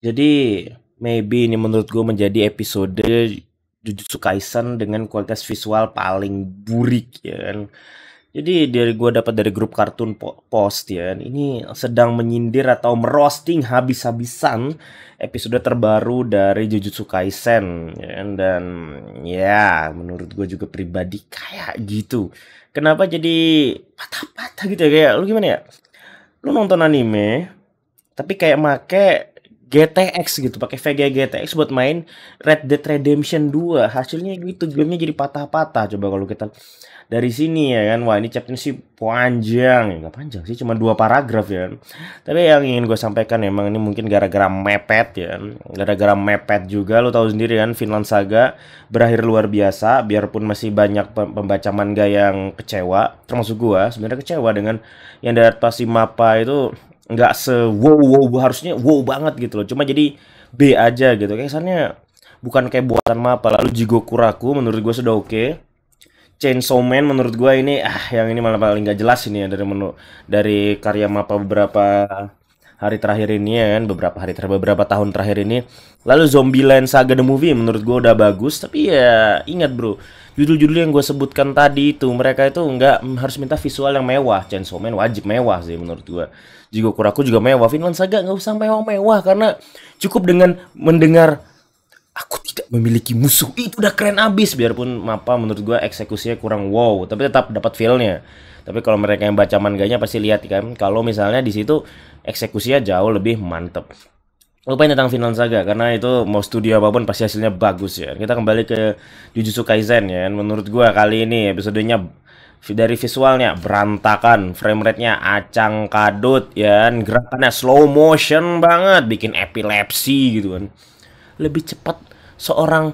Jadi maybe ini menurut gue menjadi episode Jujutsu Kaisen dengan kualitas visual paling burik ya kan. Jadi dari gue dapat dari grup kartun post ya, kan? ini sedang menyindir atau merosting habis-habisan episode terbaru dari Jujutsu Kaisen ya, kan? dan ya menurut gue juga pribadi kayak gitu. Kenapa jadi patah-patah gitu ya kayak lu gimana ya? Lu nonton anime tapi kayak make GTX gitu pakai VGA GTX buat main Red Dead Redemption 2 hasilnya gitu gamenya jadi patah-patah coba kalau kita dari sini ya kan wah ini chapter sih panjang ya, nggak panjang sih cuma dua paragraf ya kan tapi yang ingin gue sampaikan emang ini mungkin gara-gara mepet ya kan. gara-gara mepet juga lo tahu sendiri kan Finland Saga berakhir luar biasa biarpun masih banyak pembaca manga yang kecewa termasuk gue sebenarnya kecewa dengan yang diadaptasi mapa itu nggak se wow wow harusnya wow banget gitu loh. Cuma jadi B aja gitu. Kesannya bukan kayak buatan mapa. Lalu Jigo Kuraku menurut gue sudah oke. Okay. Chainsaw Man menurut gue ini ah yang ini malah paling nggak jelas ini ya dari menu dari karya mapa beberapa hari terakhir ini ya kan beberapa hari terakhir beberapa tahun terakhir ini lalu zombie Zombieland Saga the Movie menurut gue udah bagus tapi ya ingat bro judul-judul yang gue sebutkan tadi itu mereka itu nggak harus minta visual yang mewah Chainsaw Man wajib mewah sih menurut gue juga Kuraku juga mewah Finland Saga nggak usah mewah-mewah karena cukup dengan mendengar aku tidak memiliki musuh itu udah keren abis biarpun apa menurut gue eksekusinya kurang wow tapi tetap dapat feelnya tapi kalau mereka yang baca manganya pasti lihat kan kalau misalnya di situ eksekusinya jauh lebih mantep lupain tentang Vinland Saga karena itu mau studio apapun pasti hasilnya bagus ya. Kita kembali ke Jujutsu Kaisen ya. Menurut gua kali ini episodenya dari visualnya berantakan, frame rate-nya acang kadut ya, kan. gerakannya slow motion banget, bikin epilepsi gitu kan. Lebih cepat seorang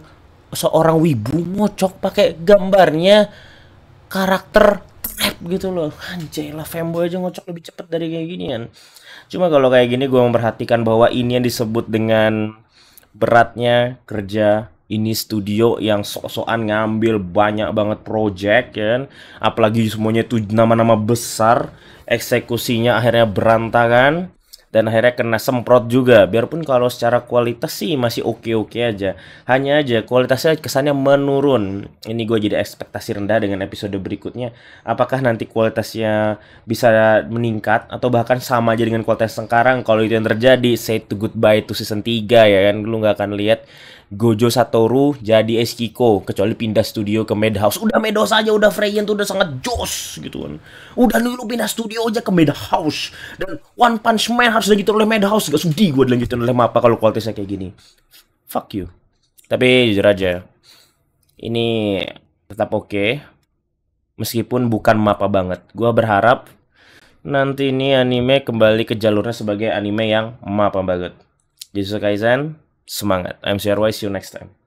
seorang wibu ngocok pakai gambarnya karakter gitu loh anjay lah fanboy aja ngocok lebih cepet dari kayak gini kan. cuma kalau kayak gini gue memperhatikan bahwa ini yang disebut dengan beratnya kerja ini studio yang sok-sokan ngambil banyak banget project kan apalagi semuanya itu nama-nama besar eksekusinya akhirnya berantakan dan akhirnya kena semprot juga. Biarpun kalau secara kualitas sih masih oke-oke aja. Hanya aja kualitasnya kesannya menurun. Ini gue jadi ekspektasi rendah dengan episode berikutnya. Apakah nanti kualitasnya bisa meningkat atau bahkan sama aja dengan kualitas sekarang? Kalau itu yang terjadi, say to goodbye to season 3 ya kan. Lu nggak akan lihat Gojo Satoru jadi Eskiko kecuali pindah studio ke Madhouse. Udah Madhouse aja udah Freyan tuh udah sangat jos gitu kan. Udah dulu pindah studio aja ke Madhouse dan One Punch Man harus dilanjutin oleh Madhouse. Gak sudi gue dilanjutin oleh apa kalau kualitasnya kayak gini. Fuck you. Tapi jujur aja ini tetap oke. Okay. Meskipun bukan mapa banget. Gue berharap nanti ini anime kembali ke jalurnya sebagai anime yang mapa banget. Jujutsu Kaisen semangat. I'm CRY, see you next time.